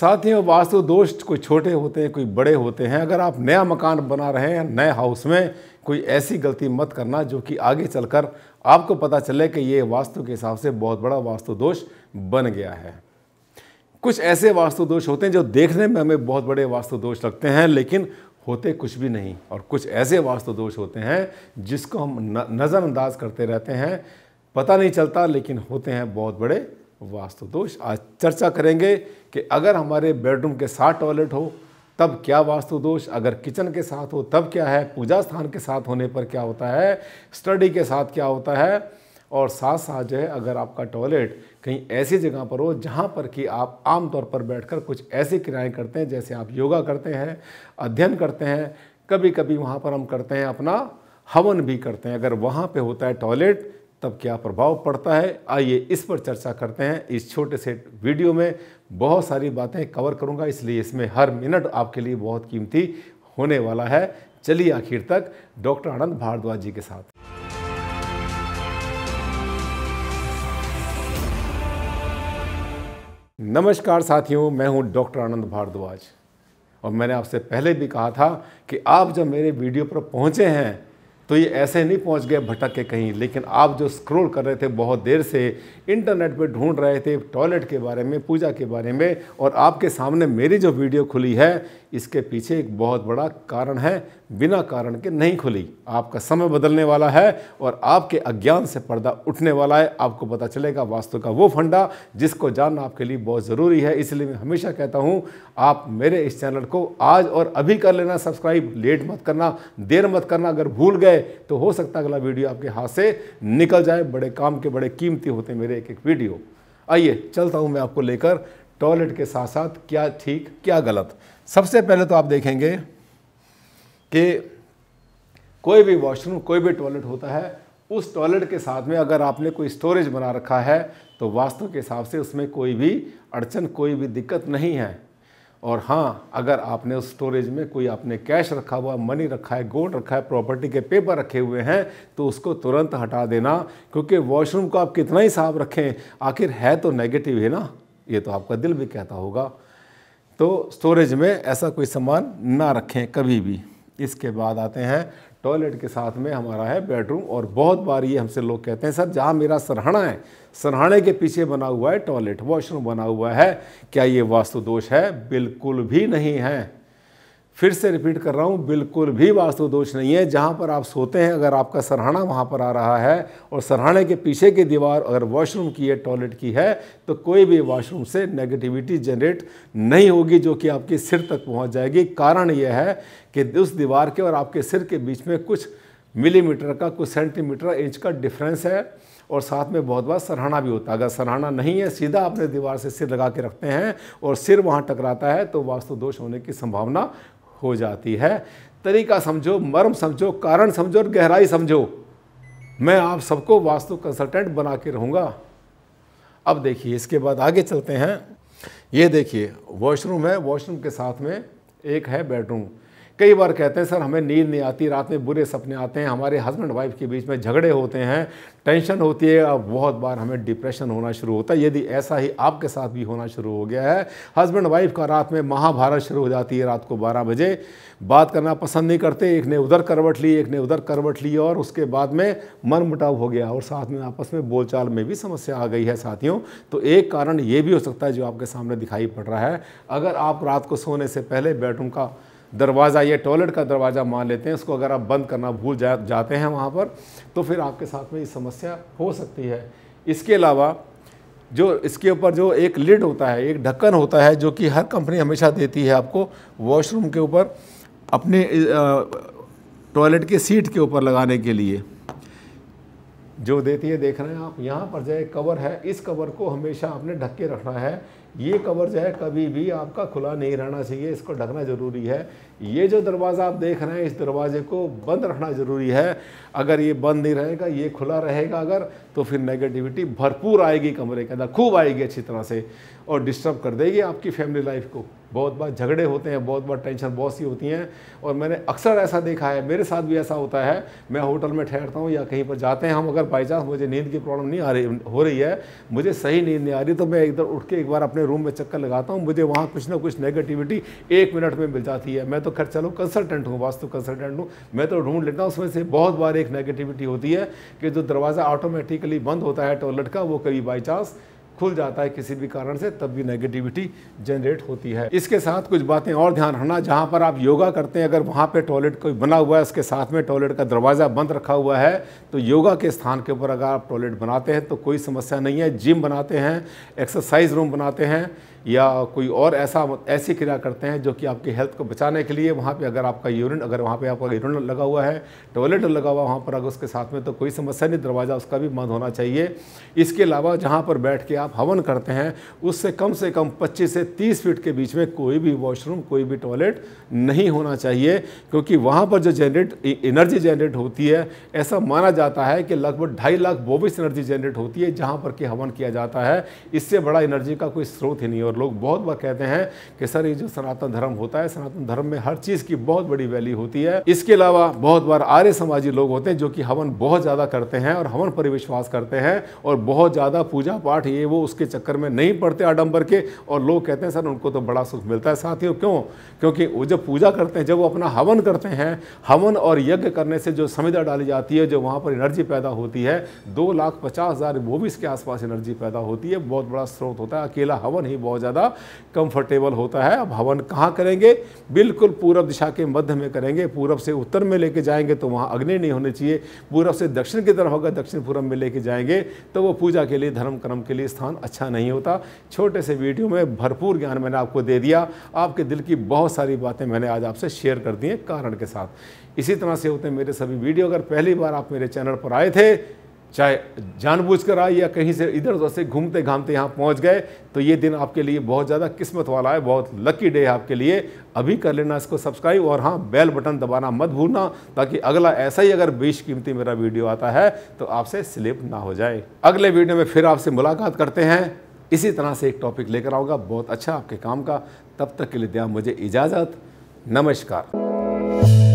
साथ ही वास्तु दोष कोई छोटे होते हैं कोई बड़े होते हैं अगर आप नया मकान बना रहे हैं नए हाउस में कोई ऐसी गलती मत करना जो कि आगे चलकर आपको पता चले कि ये वास्तु के हिसाब से बहुत बड़ा वास्तु दोष बन गया है कुछ ऐसे वास्तु दोष होते हैं जो देखने में हमें बहुत बड़े वास्तु दोष लगते हैं लेकिन होते कुछ भी नहीं और कुछ ऐसे वास्तु दोष होते हैं जिसको हम नज़रअंदाज करते रहते हैं पता नहीं चलता लेकिन होते हैं बहुत बड़े वास्तु दोष आज चर्चा करेंगे कि अगर हमारे बेडरूम के साथ टॉयलेट हो तब क्या वास्तु दोष अगर किचन के साथ हो तब क्या है पूजा स्थान के साथ होने पर क्या होता है स्टडी के साथ क्या होता है और साथ साथ जो है अगर आपका टॉयलेट कहीं ऐसी जगह पर हो जहाँ पर कि आप आमतौर पर बैठकर कुछ ऐसी क्रियाएं करते हैं जैसे आप योगा करते हैं अध्ययन करते हैं कभी कभी वहाँ पर हम करते हैं अपना हवन भी करते हैं अगर वहाँ पे होता है टॉयलेट तब क्या प्रभाव पड़ता है आइए इस पर चर्चा करते हैं इस छोटे से वीडियो में बहुत सारी बातें कवर करूंगा इसलिए इसमें हर मिनट आपके लिए बहुत कीमती होने वाला है चलिए आखिर तक डॉक्टर आनंद भारद्वाज जी के साथ नमस्कार साथियों मैं हूं डॉक्टर आनंद भारद्वाज और मैंने आपसे पहले भी कहा था कि आप जब मेरे वीडियो पर पहुंचे हैं तो ये ऐसे नहीं पहुंच गए भटक के कहीं लेकिन आप जो स्क्रॉल कर रहे थे बहुत देर से इंटरनेट पे ढूंढ रहे थे टॉयलेट के बारे में पूजा के बारे में और आपके सामने मेरी जो वीडियो खुली है इसके पीछे एक बहुत बड़ा कारण है बिना कारण के नहीं खुली आपका समय बदलने वाला है और आपके अज्ञान से पर्दा उठने वाला है आपको पता चलेगा वास्तु का वो फंडा जिसको जानना आपके लिए बहुत ज़रूरी है इसलिए मैं हमेशा कहता हूँ आप मेरे इस चैनल को आज और अभी कर लेना सब्सक्राइब लेट मत करना देर मत करना अगर भूल गए तो हो सकता अगला वीडियो आपके हाथ से निकल जाए बड़े काम के बड़े कीमती होते मेरे एक एक वीडियो आइए चलता हूँ मैं आपको लेकर टॉयलेट के साथ साथ क्या ठीक क्या गलत सबसे पहले तो आप देखेंगे कि कोई भी वॉशरूम कोई भी टॉयलेट होता है उस टॉयलेट के साथ में अगर आपने कोई स्टोरेज बना रखा है तो वास्तु के हिसाब से उसमें कोई भी अड़चन कोई भी दिक्कत नहीं है और हाँ अगर आपने उस स्टोरेज में कोई आपने कैश रखा हुआ मनी रखा है गोल्ड रखा है प्रॉपर्टी के पेपर रखे हुए हैं तो उसको तुरंत हटा देना क्योंकि वॉशरूम को आप कितना ही साफ रखें आखिर है तो नेगेटिव है ना ये तो आपका दिल भी कहता होगा तो स्टोरेज में ऐसा कोई सामान ना रखें कभी भी इसके बाद आते हैं टॉयलेट के साथ में हमारा है बेडरूम और बहुत बार ये हमसे लोग कहते हैं सर जहाँ मेरा सरहाना है सरहाने के पीछे बना हुआ है टॉयलेट वॉशरूम बना हुआ है क्या ये वास्तु दोष है बिल्कुल भी नहीं है फिर से रिपीट कर रहा हूँ बिल्कुल भी वास्तु दोष नहीं है जहाँ पर आप सोते हैं अगर आपका सरहाना वहाँ पर आ रहा है और सरहाने के पीछे की दीवार अगर वॉशरूम की है टॉयलेट की है तो कोई भी वॉशरूम से नेगेटिविटी जनरेट नहीं होगी जो कि आपके सिर तक पहुँच जाएगी कारण यह है कि उस दीवार के और आपके सिर के बीच में कुछ मिलीमीटर का कुछ सेंटीमीटर इंच का डिफरेंस है और साथ में बहुत बार सरहाना भी होता है अगर सरहाना नहीं है सीधा अपने दीवार से सिर लगा के रखते हैं और सिर वहाँ टकराता है तो वास्तु दोष होने की संभावना हो जाती है तरीका समझो मर्म समझो कारण समझो और गहराई समझो मैं आप सबको वास्तु कंसल्टेंट बना के रहूँगा अब देखिए इसके बाद आगे चलते हैं ये देखिए वॉशरूम है वॉशरूम के साथ में एक है बेडरूम कई बार कहते हैं सर हमें नींद नहीं आती रात में बुरे सपने आते हैं हमारे हस्बैंड वाइफ के बीच में झगड़े होते हैं टेंशन होती है और बहुत बार हमें डिप्रेशन होना शुरू होता है यदि ऐसा ही आपके साथ भी होना शुरू हो गया है हस्बैंड वाइफ का रात में महाभारत शुरू हो जाती है रात को बारह बजे बात करना पसंद नहीं करते एक ने उधर करवट ली एक ने उधर करवट ली और उसके बाद में मन मुटाव हो गया और साथ में आपस में बोलचाल में भी समस्या आ गई है साथियों तो एक कारण ये भी हो सकता है जो आपके सामने दिखाई पड़ रहा है अगर आप रात को सोने से पहले बेडरूम का दरवाज़ा ये टॉयलेट का दरवाज़ा मान लेते हैं इसको अगर आप बंद करना भूल जा जाते हैं वहाँ पर तो फिर आपके साथ में ये समस्या हो सकती है इसके अलावा जो इसके ऊपर जो एक लिड होता है एक ढक्कन होता है जो कि हर कंपनी हमेशा देती है आपको वॉशरूम के ऊपर अपने टॉयलेट के सीट के ऊपर लगाने के लिए जो देती है देख रहे हैं आप यहाँ पर जो कवर है इस कवर को हमेशा आपने ढक के रखना है ये कवर जो है कभी भी आपका खुला नहीं रहना चाहिए इसको ढकना ज़रूरी है ये जो दरवाज़ा आप देख रहे हैं इस दरवाजे को बंद रखना ज़रूरी है अगर ये बंद नहीं रहेगा ये खुला रहेगा अगर तो फिर नेगेटिविटी भरपूर आएगी कमरे के अंदर खूब आएगी अच्छी तरह से और डिस्टर्ब कर देगी आपकी फैमिली लाइफ को बहुत बार झगड़े होते हैं बहुत बार टेंशन बहुत सी होती हैं और मैंने अक्सर ऐसा देखा है मेरे साथ भी ऐसा होता है मैं होटल में ठहरता हूँ या कहीं पर जाते हैं हम अगर बाई चांस मुझे नींद की प्रॉब्लम नहीं आ रही हो रही है मुझे सही नींद नहीं आ रही तो मैं इधर उठ के एक बार अपने रूम में चक्कर लगाता हूँ मुझे वहाँ कुछ ना कुछ नेगेटिविटी एक मिनट में मिल जाती है मैं तो खैर चलो कंसल्टेंट हूँ वास्तु कंसल्टेंट हूँ मैं तो ढूंढ लेता हूँ उसमें से बहुत बार एक नेगेटिविटी होती है कि जो दरवाज़ा ऑटोमेटिकली बंद होता है टॉयलेट का वो कभी बाई चांस खुल जाता है किसी भी कारण से तब भी नेगेटिविटी जनरेट होती है इसके साथ कुछ बातें और ध्यान रखना जहाँ पर आप योगा करते हैं अगर वहाँ पर टॉयलेट कोई बना हुआ है उसके साथ में टॉयलेट का दरवाज़ा बंद रखा हुआ है तो योगा के स्थान के ऊपर अगर आप टॉयलेट बनाते हैं तो कोई समस्या नहीं है जिम बनाते हैं एक्सरसाइज रूम बनाते हैं या कोई और ऐसा ऐसी क्रिया करते हैं जो कि आपकी हेल्थ को बचाने के लिए वहाँ पे अगर आपका यूरिन अगर वहाँ पे आपका यूरिन लगा हुआ है टॉयलेट लगा हुआ वहाँ पर अगर उसके साथ में तो कोई समस्या नहीं दरवाज़ा उसका भी बंद होना चाहिए इसके अलावा जहाँ पर बैठ के आप आप हवन करते हैं उससे कम से कम 25 से 30 फीट के बीच में कोई भी वॉशरूम कोई भी टॉयलेट नहीं होना चाहिए क्योंकि वहाँ पर जो जनरेट एनर्जी जनरेट होती है ऐसा माना जाता है कि लगभग ढाई लाख बोविस एनर्जी जनरेट होती है जहाँ पर कि हवन किया जाता है इससे बड़ा एनर्जी का कोई स्रोत ही नहीं और लोग बहुत बार कहते हैं कि सर ये जो सनातन धर्म होता है सनातन धर्म में हर चीज़ की बहुत बड़ी वैल्यू होती है इसके अलावा बहुत बार आर्य समाजी लोग होते हैं जो कि हवन बहुत ज़्यादा करते हैं और हवन पर विश्वास करते हैं और बहुत ज़्यादा पूजा पाठ ये वो उसके चक्कर में नहीं पड़ते आडम्बर के और लोग कहते हैं सर उनको तो बड़ा सुख मिलता है साथियों क्यों क्योंकि वो जब पूजा करते हैं जब वो अपना हवन करते हैं हवन और यज्ञ करने से जो संविदा डाली जाती है जो वहाँ पर एनर्जी पैदा होती है दो लाख पचास हज़ार वो भी इसके आसपास एनर्जी पैदा होती है बहुत बड़ा स्रोत होता है अकेला हवन ही बहुत ज़्यादा कंफर्टेबल होता है अब हवन कहाँ करेंगे बिल्कुल पूर्व दिशा के मध्य में करेंगे पूर्व से उत्तर में लेके जाएंगे तो वहाँ अग्नि नहीं होने चाहिए पूर्व से दक्षिण की तरफ होगा दक्षिण पूर्व में लेके जाएंगे तो वो पूजा के लिए धर्म कर्म के लिए स्थान स्थान अच्छा नहीं होता छोटे से वीडियो में भरपूर ज्ञान मैंने आपको दे दिया आपके दिल की बहुत सारी बातें मैंने आज आपसे शेयर कर दी हैं कारण के साथ इसी तरह से होते मेरे सभी वीडियो अगर पहली बार आप मेरे चैनल पर आए थे चाहे जानबूझकर आए या कहीं से इधर उधर से घूमते घामते यहाँ पहुँच गए तो ये दिन आपके लिए बहुत ज़्यादा किस्मत वाला है बहुत लकी डे है आपके लिए अभी कर लेना इसको सब्सक्राइब और हाँ बेल बटन दबाना मत भूलना ताकि अगला ऐसा ही अगर बेश कीमती मेरा वीडियो आता है तो आपसे स्लिप ना हो जाए अगले वीडियो में फिर आपसे मुलाकात करते हैं इसी तरह से एक टॉपिक लेकर आऊँगा बहुत अच्छा आपके काम का तब तक के लिए दिया मुझे इजाज़त नमस्कार